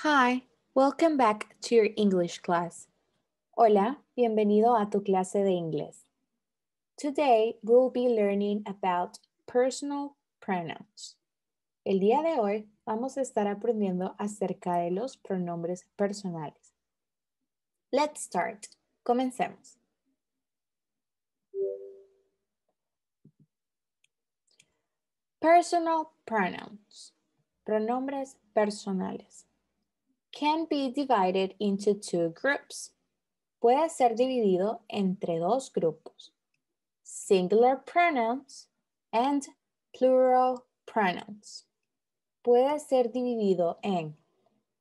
Hi, welcome back to your English class. Hola, bienvenido a tu clase de inglés. Today we'll be learning about personal pronouns. El día de hoy vamos a estar aprendiendo acerca de los pronombres personales. Let's start. Comencemos. Personal pronouns. Pronombres personales can be divided into two groups. Puede ser dividido entre dos grupos. Singular pronouns and plural pronouns. Puede ser dividido en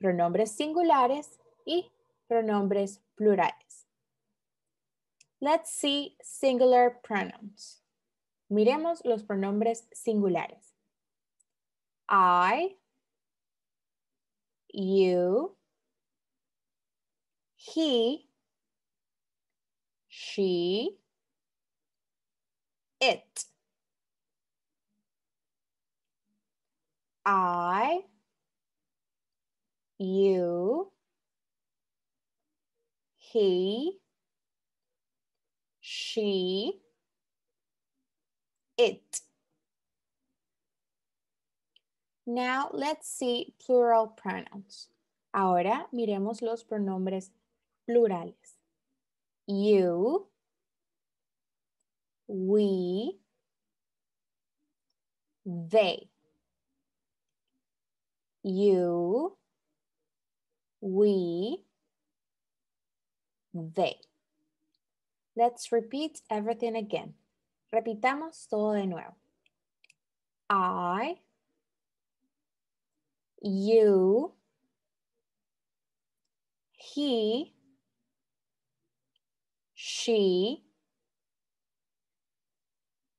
pronombres singulares y pronombres plurales. Let's see singular pronouns. Miremos los pronombres singulares. I, you, he, she, it, I, you, he, she, it. Now let's see plural pronouns. Ahora miremos los pronombres plurales. You, we, they. You, we, they. Let's repeat everything again. Repitamos todo de nuevo. I, you, he, she,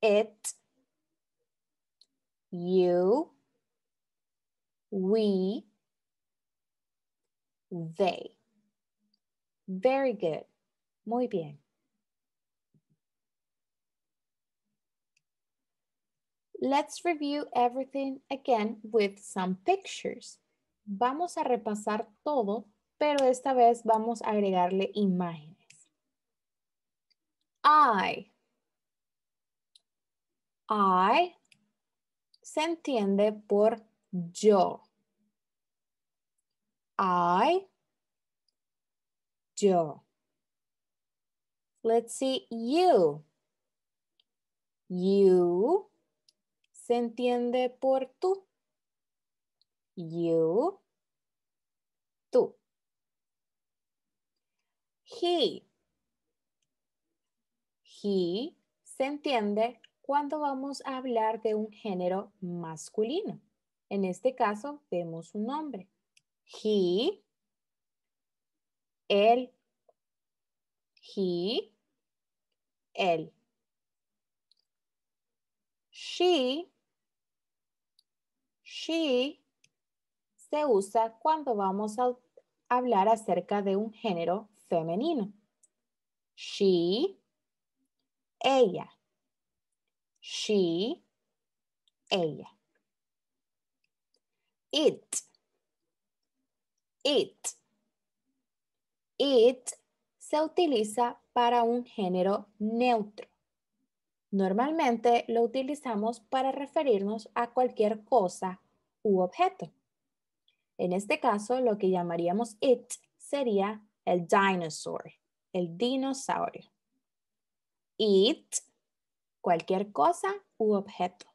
it, you, we, they. Very good. Muy bien. Let's review everything again with some pictures. Vamos a repasar todo, pero esta vez vamos a agregarle imágenes. I. I se entiende por yo. I, yo. Let's see you. You se entiende por tú. You, tú. He. He se entiende cuando vamos a hablar de un género masculino. En este caso, vemos un nombre. He, él, he, él. She she se usa cuando vamos a hablar acerca de un género femenino. She, ella. She, ella. It, it. It se utiliza para un género neutro. Normalmente lo utilizamos para referirnos a cualquier cosa objeto. En este caso, lo que llamaríamos it sería el dinosaur, el dinosaurio. It, cualquier cosa u objeto.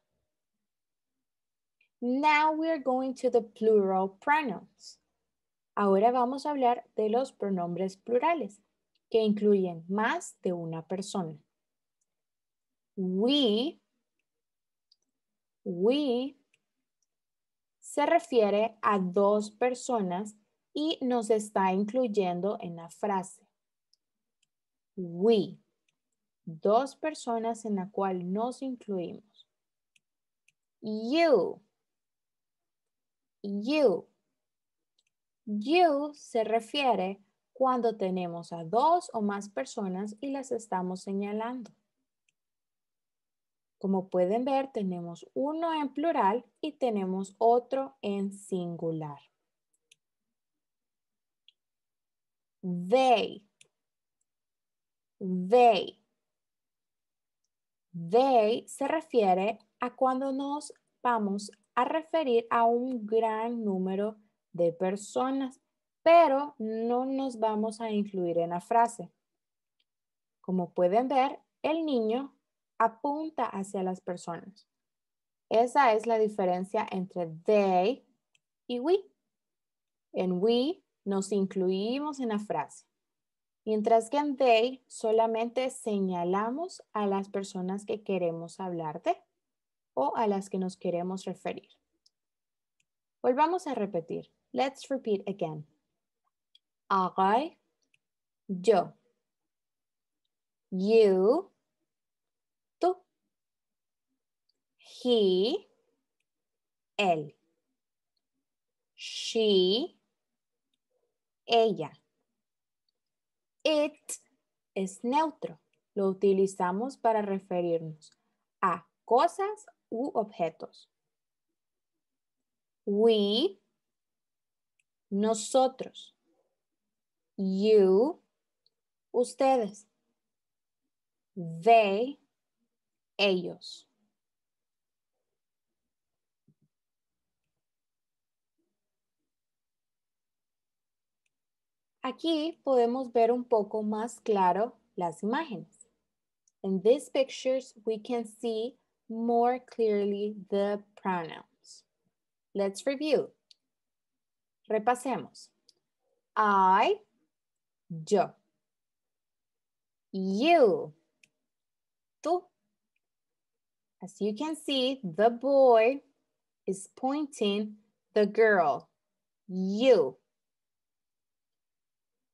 Now we are going to the plural pronouns. Ahora vamos a hablar de los pronombres plurales, que incluyen más de una persona. We, we, se refiere a dos personas y nos está incluyendo en la frase. We, dos personas en la cual nos incluimos. You, you. You se refiere cuando tenemos a dos o más personas y las estamos señalando. Como pueden ver, tenemos uno en plural y tenemos otro en singular. They. They. They se refiere a cuando nos vamos a referir a un gran número de personas, pero no nos vamos a incluir en la frase. Como pueden ver, el niño apunta hacia las personas. Esa es la diferencia entre they y we. En we nos incluimos en la frase, mientras que en they solamente señalamos a las personas que queremos hablar de o a las que nos queremos referir. Volvamos a repetir. Let's repeat again. I, yo. You, he, él. She, ella. It es neutro. Lo utilizamos para referirnos a cosas u objetos. We, nosotros. You, ustedes. They, ellos. Aquí podemos ver un poco más claro las imágenes. In these pictures, we can see more clearly the pronouns. Let's review. Repasemos. I, yo. You, tú. As you can see, the boy is pointing the girl, you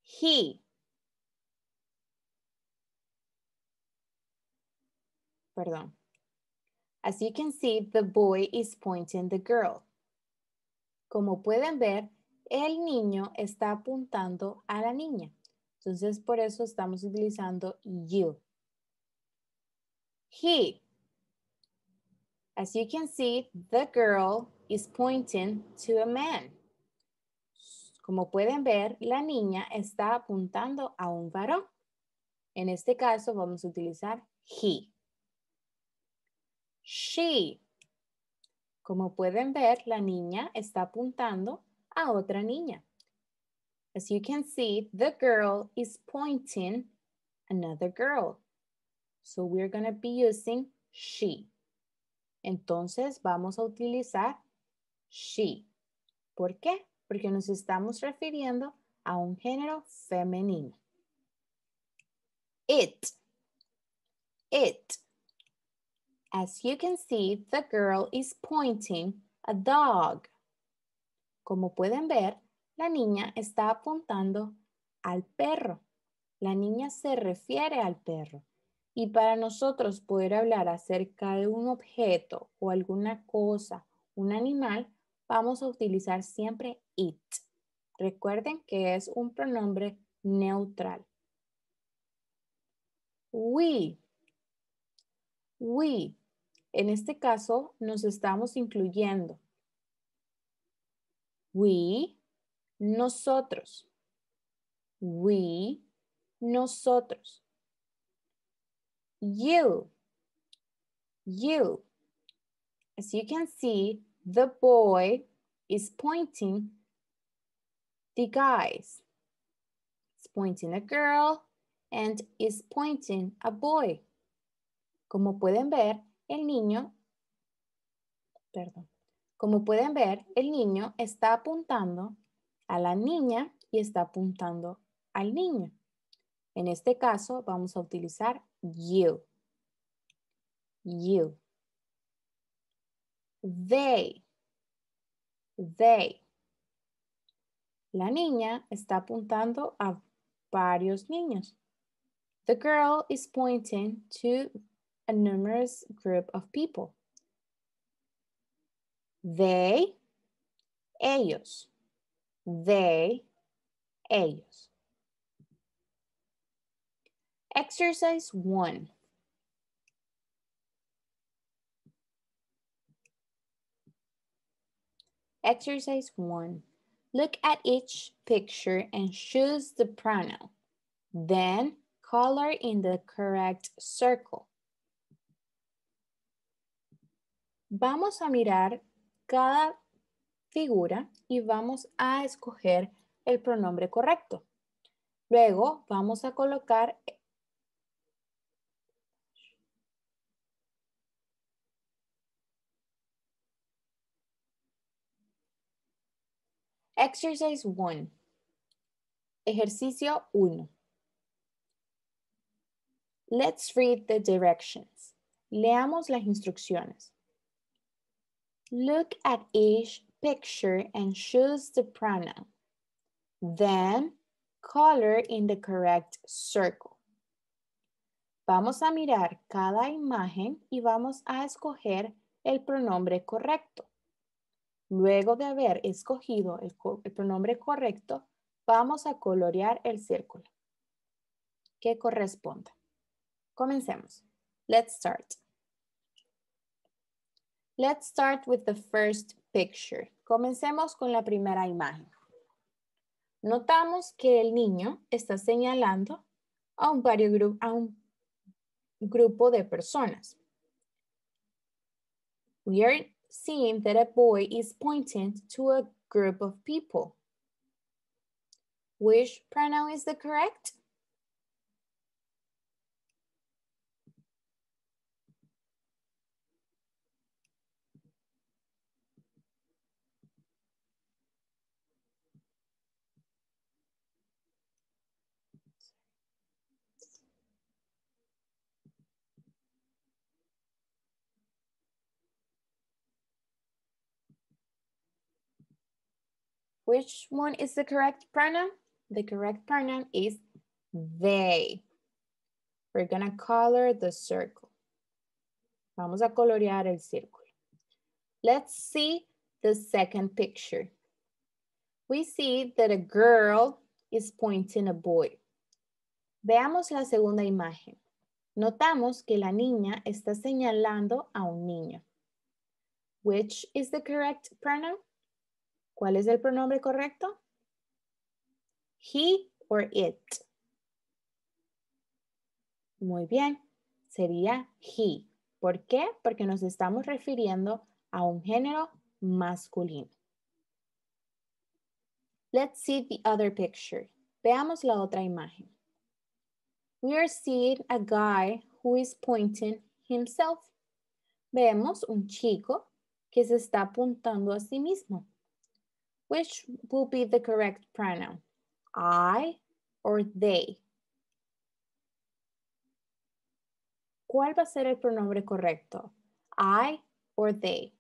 he. Perdón. As you can see, the boy is pointing the girl. Como pueden ver, el niño está apuntando a la niña. Entonces, por eso estamos utilizando you. He. As you can see, the girl is pointing to a man. Como pueden ver, la niña está apuntando a un varón. En este caso vamos a utilizar he. She. Como pueden ver, la niña está apuntando a otra niña. As you can see, the girl is pointing another girl. So we're going to be using she. Entonces vamos a utilizar she. ¿Por qué? porque nos estamos refiriendo a un género femenino. It. It. As you can see, the girl is pointing a dog. Como pueden ver, la niña está apuntando al perro. La niña se refiere al perro. Y para nosotros poder hablar acerca de un objeto o alguna cosa, un animal, vamos a utilizar siempre it. Recuerden que es un pronombre neutral. We. We. En este caso nos estamos incluyendo. We, nosotros. We, nosotros. You. You. As you can see, the boy is pointing the guys. It's pointing a girl and is pointing a boy. Como pueden ver, el niño, perdón, como pueden ver, el niño está apuntando a la niña y está apuntando al niño. En este caso, vamos a utilizar you. You. They. They. La niña está apuntando a varios niños. The girl is pointing to a numerous group of people. They, ellos. They, ellos. Exercise 1. Exercise 1. Look at each picture and choose the pronoun. Then color in the correct circle. Vamos a mirar cada figura y vamos a escoger el pronombre correcto. Luego vamos a colocar Exercise 1. Ejercicio 1. Let's read the directions. Leamos las instrucciones. Look at each picture and choose the pronoun. Then, color in the correct circle. Vamos a mirar cada imagen y vamos a escoger el pronombre correcto. Luego de haber escogido el, pronombre correcto, vamos a colorear el círculo que corresponda. Comencemos. Let's start. Let's start with the first picture. Comencemos con la primera imagen. Notamos que el niño está señalando a un, a un grupo de personas. We are seeing that a boy is pointing to a group of people. Which pronoun is the correct? Which one is the correct pronoun? The correct pronoun is they. We're gonna color the circle. Vamos a colorear el círculo. Let's see the second picture. We see that a girl is pointing a boy. Veamos la segunda imagen. Notamos que la niña está señalando a un niño. Which is the correct pronoun? ¿Cuál es el pronombre correcto? He or it. Muy bien, sería he. ¿Por qué? Porque nos estamos refiriendo a un género masculino. Let's see the other picture. Veamos la otra imagen. We are seeing a guy who is pointing himself. Vemos un chico que se está apuntando a sí mismo. Which will be the correct pronoun? I or they? ¿Cuál va a ser el pronombre correcto? I or they?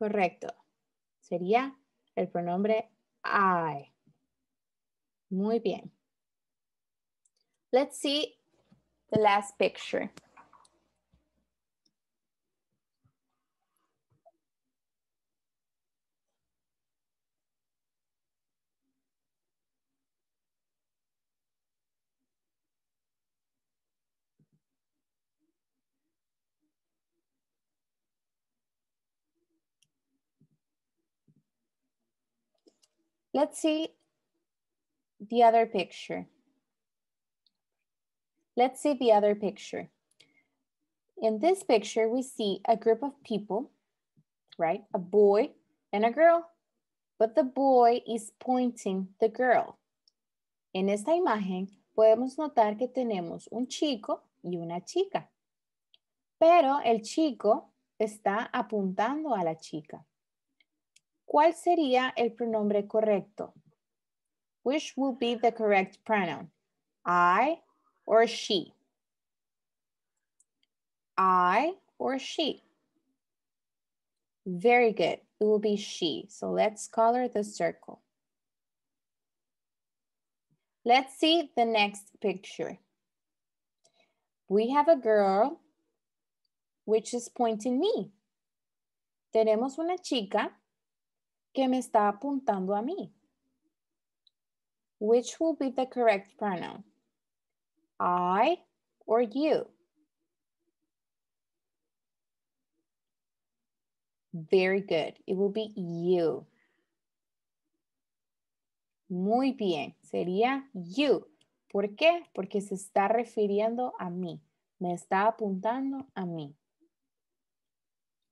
Correcto. Sería el pronombre I. Muy bien. Let's see the last picture. Let's see the other picture. Let's see the other picture. In this picture, we see a group of people, right? A boy and a girl, but the boy is pointing the girl. En esta imagen podemos notar que tenemos un chico y una chica, pero el chico está apuntando a la chica. ¿Cuál sería el pronombre correcto? Which would be the correct pronoun? I or she? I or she? Very good. It will be she. So let's color the circle. Let's see the next picture. We have a girl which is pointing me. Tenemos una chica que me está apuntando a mí. Which will be the correct pronoun? I or you? Very good. It will be you. Muy bien. Sería you. ¿Por qué? Porque se está refiriendo a mí. Me está apuntando a mí.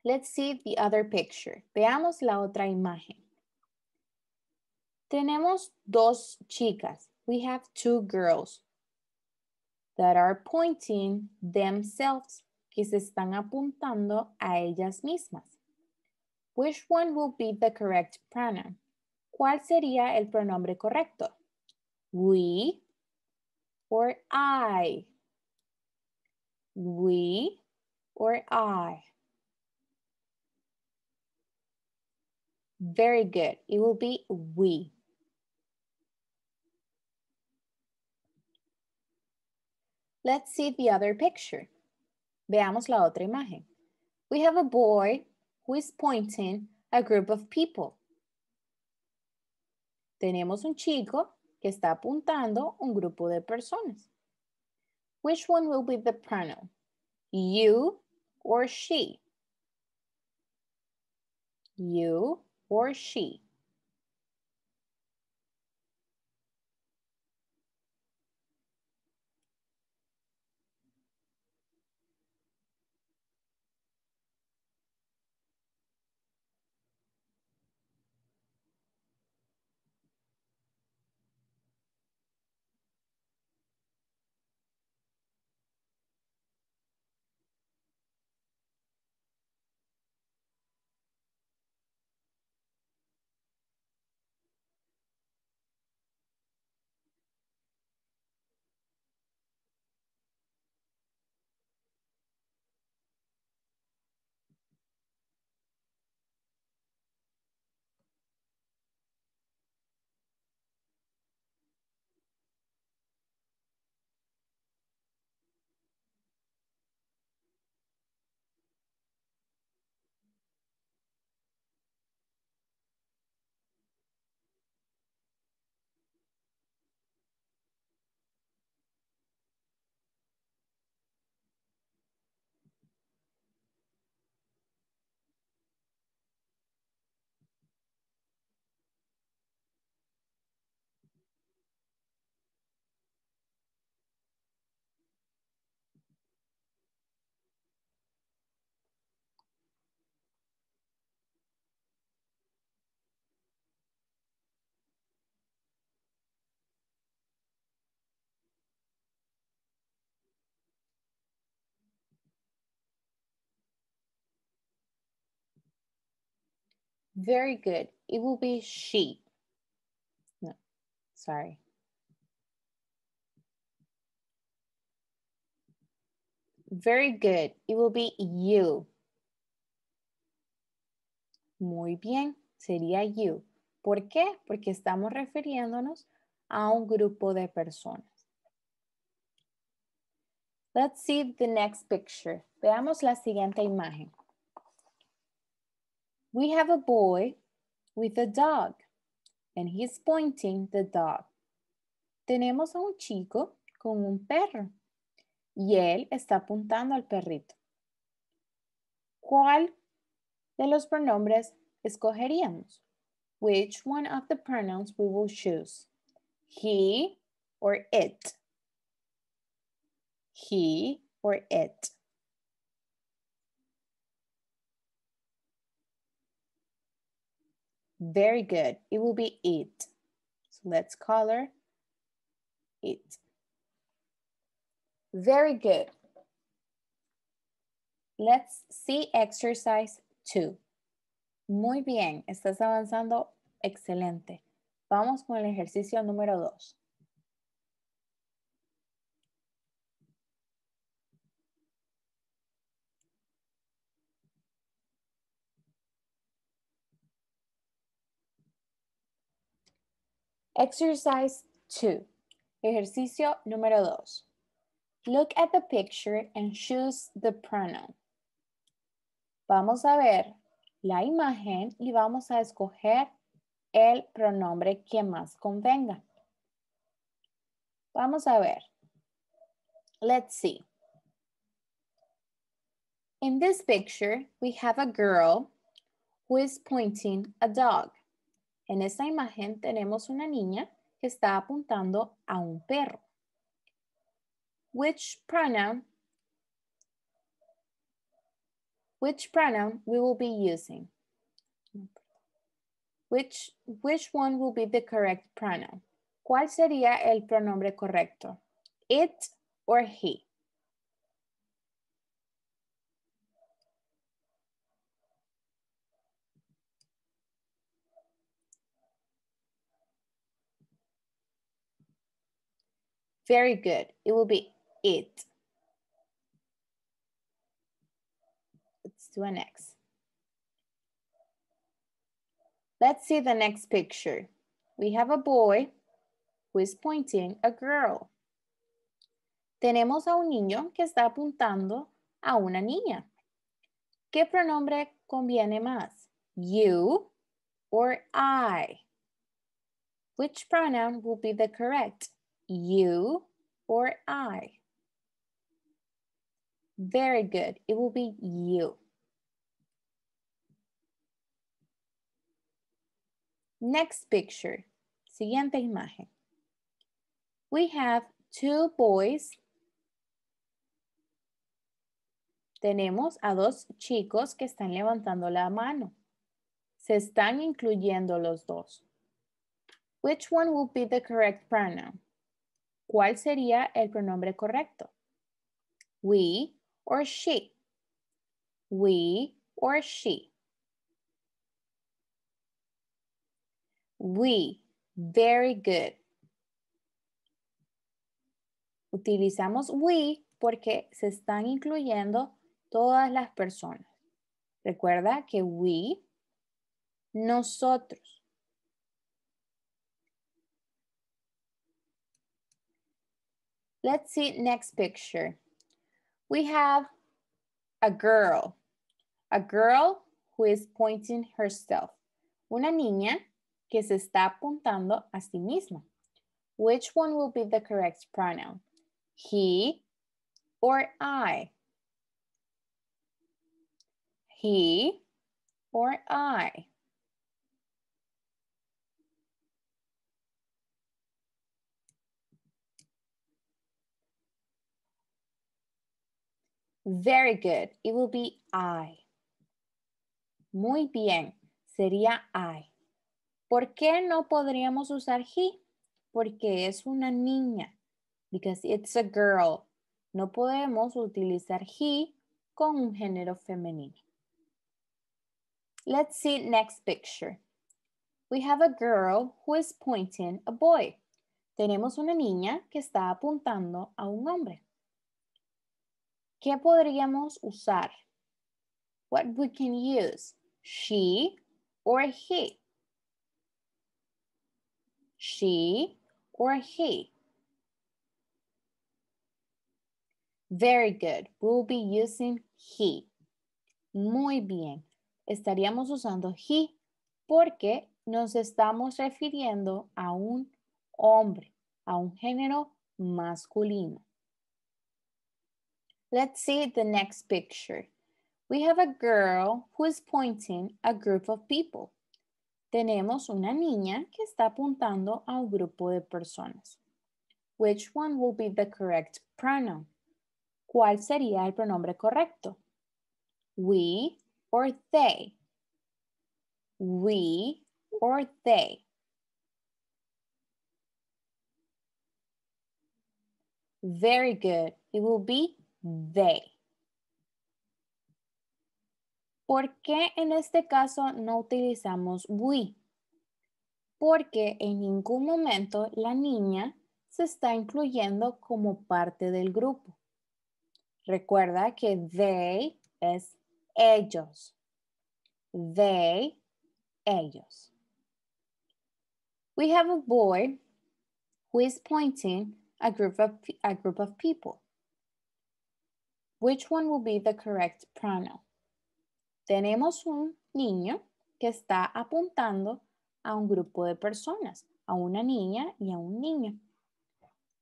Let's see the other picture. Veamos la otra imagen. Tenemos dos chicas. We have two girls that are pointing themselves, que se están apuntando a ellas mismas. Which one will be the correct pronoun? ¿Cuál sería el pronombre correcto? We or I? We or I? Very good. It will be we. Let's see the other picture. Veamos la otra imagen. We have a boy who is pointing a group of people. Tenemos un chico que está apuntando un grupo de personas. Which one will be the pronoun? You or she? You or she Very good. It will be she. No, sorry. Very good. It will be you. Muy bien, sería you. ¿Por qué? Porque estamos refiriéndonos a un grupo de personas. Let's see the next picture. Veamos la siguiente imagen. We have a boy with a dog and he's pointing the dog. Tenemos a un chico con un perro y él está apuntando al perrito. ¿Cuál de los pronombres escogeríamos? Which one of the pronouns we will choose? He or it? He or it? Very good. It will be it. So let's color it. Very good. Let's see exercise two. Muy bien, estás avanzando excelente. Vamos con el ejercicio número dos. Exercise 2. Ejercicio número 2. Look at the picture and choose the pronoun. Vamos a ver la imagen y vamos a escoger el pronombre que más convenga. Vamos a ver. Let's see. In this picture, we have a girl who is pointing a dog. En esta imagen tenemos una niña que está apuntando a un perro. Which pronoun, which pronoun we will be using? Which, which one will be the correct pronoun? ¿Cuál sería el pronombre correcto? It or he? Very good. It will be it. Let's do an X. Let's see the next picture. We have a boy who is pointing a girl. Tenemos a un niño que está apuntando a una niña. ¿Qué pronombre conviene más? You or I? Which pronoun will be the correct? you, or I? Very good. It will be you. Next picture. Siguiente imagen. We have two boys. Tenemos a dos chicos que están levantando la mano. Se están incluyendo los dos. Which one will be the correct pronoun? ¿cuál sería el pronombre correcto? We or she. We or she. We. Very good. Utilizamos we porque se están incluyendo todas las personas. Recuerda que we, nosotros. Let's see next picture. We have a girl, a girl who is pointing herself. Una niña que se está apuntando a sí misma. Which one will be the correct pronoun? He or I? He or I? Very good. It will be I. Muy bien. Sería I. ¿Por qué no podríamos usar he? Porque es una niña. Because it's a girl. No podemos utilizar he con un género femenino. Let's see next picture. We have a girl who is pointing a boy. Tenemos una niña que está apuntando a un hombre. ¿Qué podríamos usar? What we can use, she or he. She or he. Very good. We'll be using he. Muy bien. Estaríamos usando he porque nos estamos refiriendo a un hombre, a un género masculino. Let's see the next picture. We have a girl who is pointing a group of people. Tenemos una niña que está apuntando a un grupo de personas. Which one will be the correct pronoun? ¿Cuál sería el pronombre correcto? We or they. We or they. Very good. It will be they. ¿Por qué en este caso no utilizamos we? Porque en ningún momento la niña se está incluyendo como parte del grupo. Recuerda que they es ellos. They, ellos. We have a boy who is pointing a a group of people which one will be the correct pronoun. Tenemos un niño que está apuntando a un grupo de personas, a una niña y a un niño.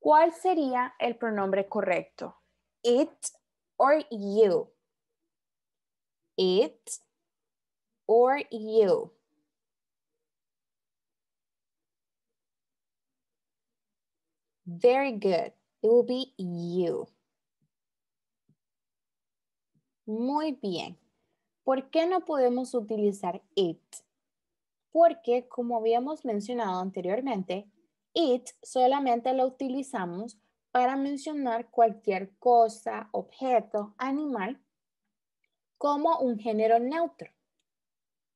¿Cuál sería el pronombre correcto? It or you. It or you. Very good. It will be you. Muy bien. ¿Por qué no podemos utilizar it? Porque, como habíamos mencionado anteriormente, it solamente lo utilizamos para mencionar cualquier cosa, objeto, animal, como un género neutro.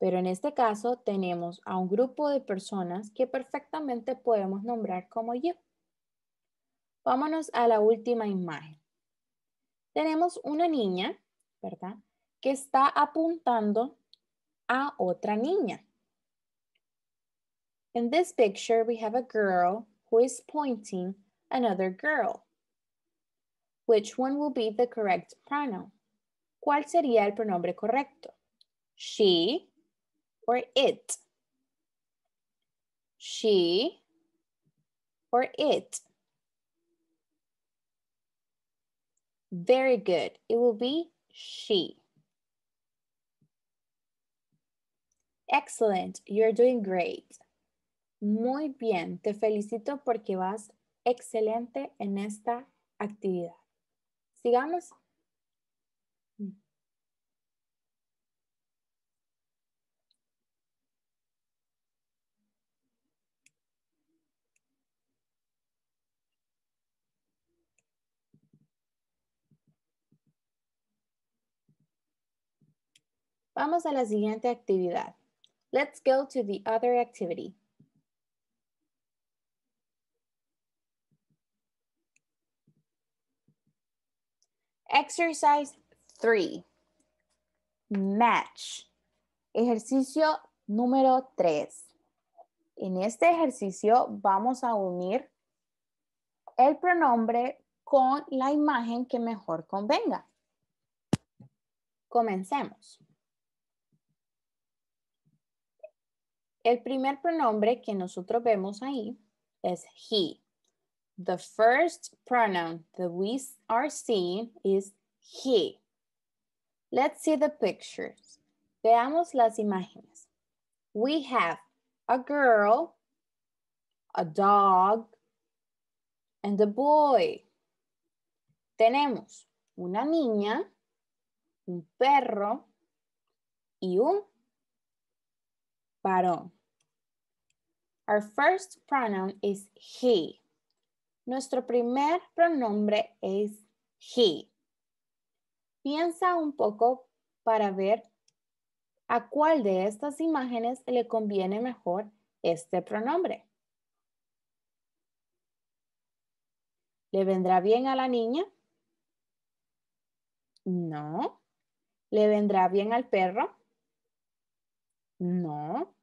Pero en este caso tenemos a un grupo de personas que perfectamente podemos nombrar como you. Vámonos a la última imagen. Tenemos una niña ¿verdad? Que está apuntando a otra niña. In this picture, we have a girl who is pointing another girl. Which one will be the correct pronoun? ¿Cuál sería el pronombre correcto? She or it? She or it? Very good. It will be she. Excellent, you're doing great. Muy bien, te felicito porque vas excelente en esta actividad. Sigamos Vamos a la siguiente actividad. Let's go to the other activity. Exercise 3. Match. Ejercicio número 3. En este ejercicio vamos a unir el pronombre con la imagen que mejor convenga. Comencemos. El primer pronombre que nosotros vemos ahí es he. The first pronoun that we are seeing is he. Let's see the pictures. Veamos las imágenes. We have a girl, a dog, and a boy. Tenemos una niña, un perro y un varón. Our first pronoun is he. Nuestro primer pronombre es he. Piensa un poco para ver a cuál de estas imágenes le conviene mejor este pronombre. ¿Le vendrá bien a la niña? No. ¿Le vendrá bien al perro? No.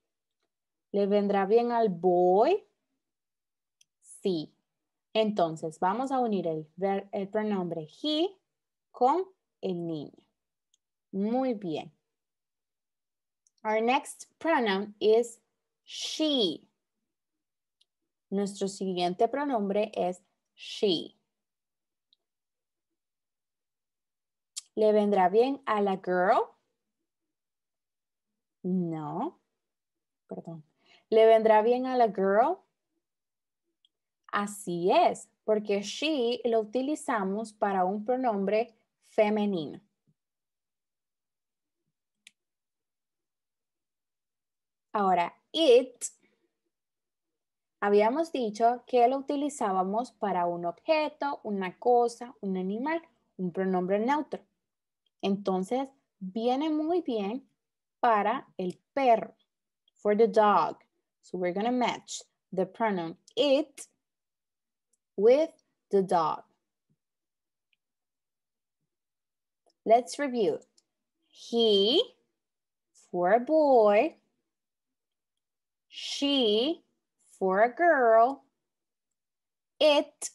¿Le vendrá bien al boy? Sí. Entonces, vamos a unir el, pronombre he con el niño. Muy bien. Our next pronoun is she. Nuestro siguiente pronombre es she. ¿Le vendrá bien a la girl? No. Perdón. ¿Le vendrá bien a la girl? Así es, porque she lo utilizamos para un pronombre femenino. Ahora, it, habíamos dicho que lo utilizábamos para un objeto, una cosa, un animal, un pronombre neutro. Entonces, viene muy bien para el perro, for the dog. So we're gonna match the pronoun it with the dog. Let's review. He for a boy, she for a girl, it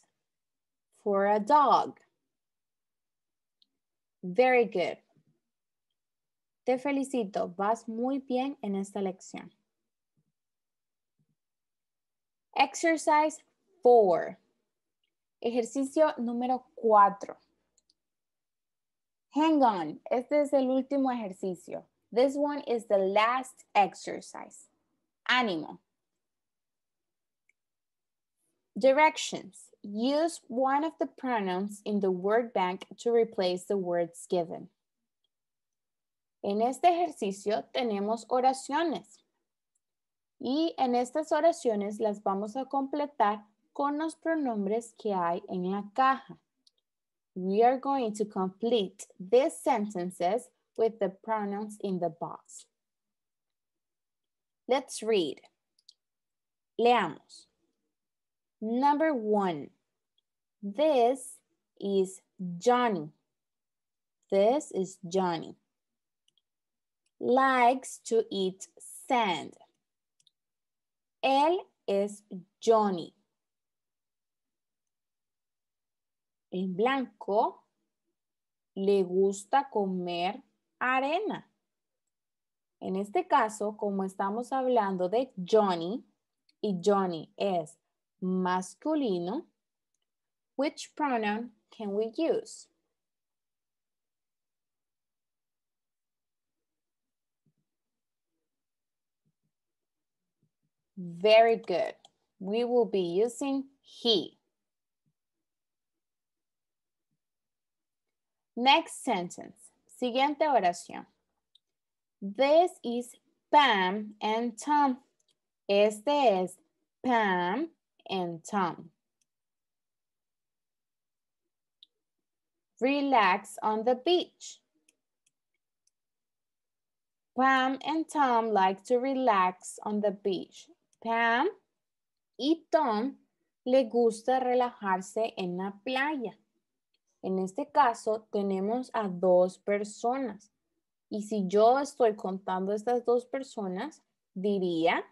for a dog. Very good. Te felicito, vas muy bien en esta lección. Exercise 4. Ejercicio número 4. Hang on. Este es el último ejercicio. This one is the last exercise. Ánimo. Directions. Use one of the pronouns in the word bank to replace the words given. En este ejercicio tenemos oraciones y en estas oraciones las vamos a completar con los pronombres que hay en la caja. We are going to complete these sentences with the pronouns in the box. Let's read. Leamos. Number one. This is Johnny. This is Johnny likes to eat sand. Él es Johnny. En blanco le gusta comer arena. En este caso, como estamos hablando de Johnny y Johnny es masculino, which pronoun can we use? Very good. We will be using he. Next sentence. Siguiente oración. This is Pam and Tom. Este es Pam and Tom. Relax on the beach. Pam and Tom like to relax on the beach. Pam y Tom le gusta relajarse en la playa. En este caso tenemos a dos personas. Y si yo estoy contando estas dos personas, diría,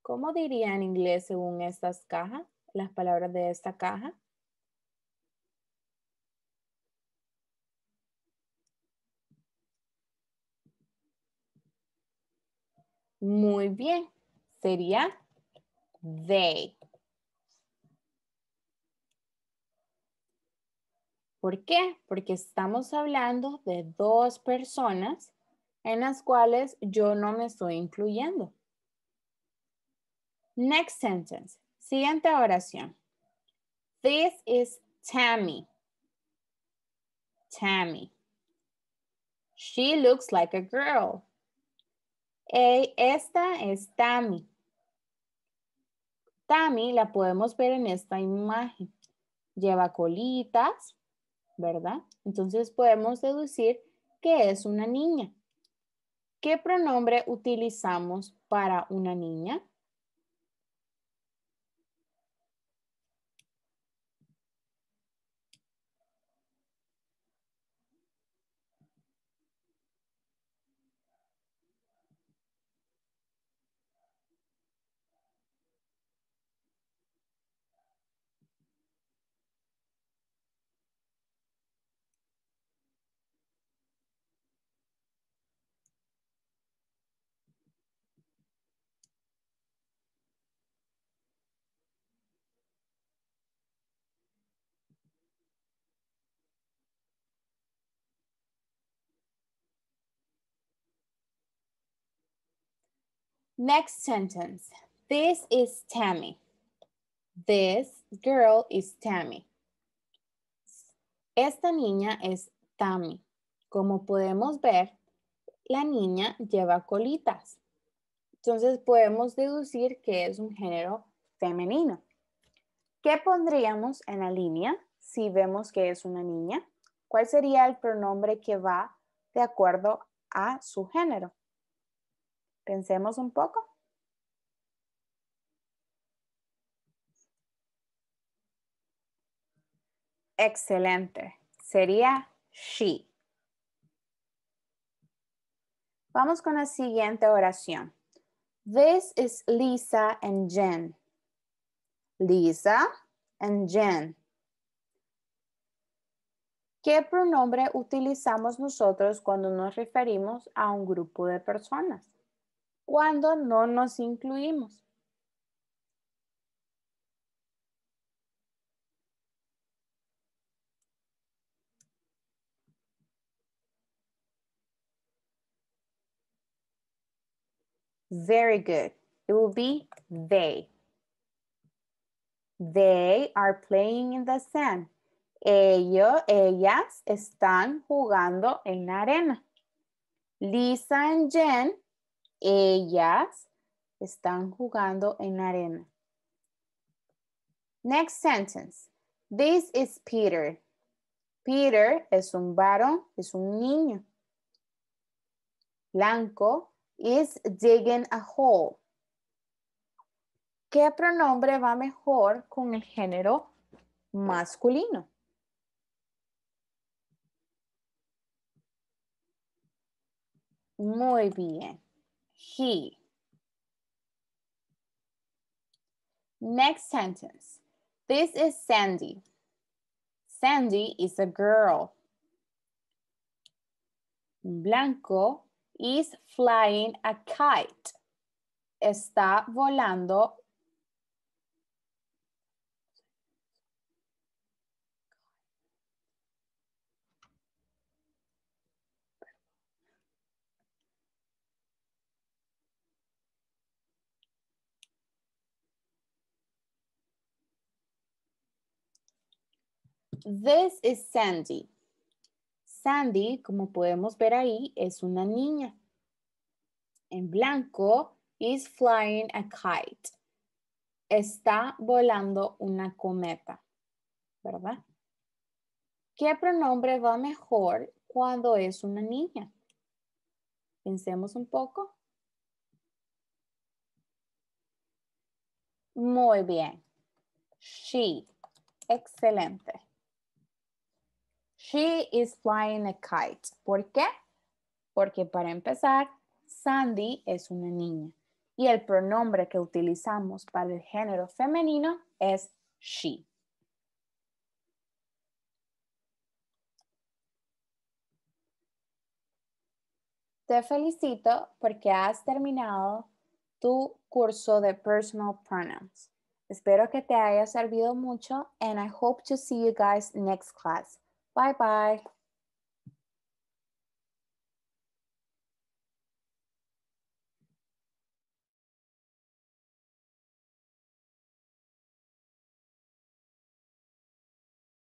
¿cómo diría en inglés según estas cajas, las palabras de esta caja? Muy bien sería they. ¿Por qué? Porque estamos hablando de dos personas en las cuales yo no me estoy incluyendo. Next sentence. Siguiente oración. This is Tammy. Tammy. She looks like a girl. E, esta es Tammy. Tami la podemos ver en esta imagen. Lleva colitas, ¿verdad? Entonces podemos deducir que es una niña. ¿Qué pronombre utilizamos para una niña? Next sentence. This is Tammy. This girl is Tammy. Esta niña es Tammy. Como podemos ver, la niña lleva colitas. Entonces podemos deducir que es un género femenino. ¿Qué pondríamos en la línea si vemos que es una niña? ¿Cuál sería el pronombre que va de acuerdo a su género? Pensemos un poco. Excelente. Sería she. Vamos con la siguiente oración. This is Lisa and Jen. Lisa and Jen. ¿Qué pronombre utilizamos nosotros cuando nos referimos a un grupo de personas? cuando no nos incluimos. Very good. It will be they. They are playing in the sand. Ellos, ellas están jugando en la arena. Lisa and Jen ellas están jugando en arena. Next sentence. This is Peter. Peter es un varón, es un niño. Blanco is digging a hole. ¿Qué pronombre va mejor con el género masculino? Muy bien. he. Next sentence. This is Sandy. Sandy is a girl. Blanco is flying a kite. Está volando This is Sandy. Sandy, como podemos ver ahí, es una niña. En blanco, is flying a kite. Está volando una cometa, ¿verdad? ¿Qué pronombre va mejor cuando es una niña? Pensemos un poco. Muy bien. She. Excelente. She is flying a kite. ¿Por qué? Porque para empezar, Sandy es una niña y el pronombre que utilizamos para el género femenino es she. Te felicito porque has terminado tu curso de personal pronouns. Espero que te haya servido mucho and I hope to see you guys next class. Bye bye.